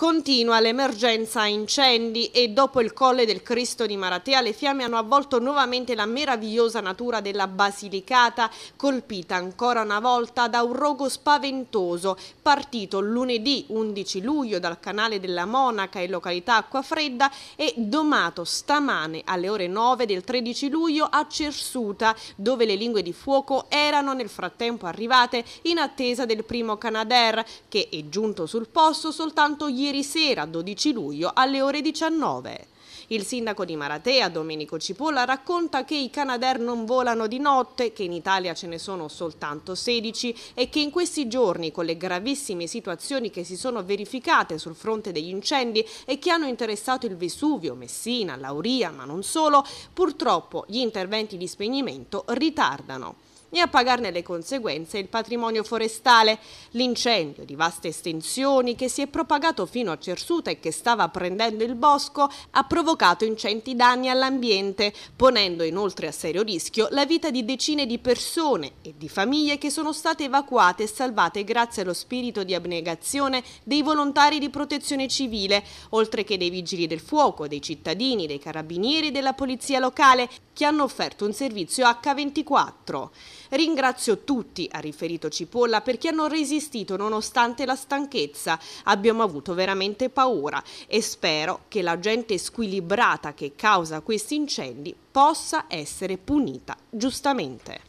Continua l'emergenza incendi e dopo il colle del Cristo di Maratea le fiamme hanno avvolto nuovamente la meravigliosa natura della Basilicata, colpita ancora una volta da un rogo spaventoso, partito lunedì 11 luglio dal canale della Monaca in località Acquafredda e domato stamane alle ore 9 del 13 luglio a Cersuta, dove le lingue di fuoco erano nel frattempo arrivate in attesa del primo Canadair, che è giunto sul posto soltanto ieri ieri sera 12 luglio alle ore 19. Il sindaco di Maratea, Domenico Cipolla, racconta che i Canadair non volano di notte, che in Italia ce ne sono soltanto 16 e che in questi giorni, con le gravissime situazioni che si sono verificate sul fronte degli incendi e che hanno interessato il Vesuvio, Messina, Lauria, ma non solo, purtroppo gli interventi di spegnimento ritardano né a pagarne le conseguenze il patrimonio forestale, l'incendio di vaste estensioni che si è propagato fino a Cersuta e che stava prendendo il bosco ha provocato ingenti danni all'ambiente, ponendo inoltre a serio rischio la vita di decine di persone e di famiglie che sono state evacuate e salvate grazie allo spirito di abnegazione dei volontari di protezione civile, oltre che dei vigili del fuoco, dei cittadini, dei carabinieri e della polizia locale che hanno offerto un servizio H24. Ringrazio tutti, ha riferito Cipolla, perché hanno resistito nonostante la stanchezza. Abbiamo avuto veramente paura e spero che la gente squilibrata che causa questi incendi possa essere punita giustamente.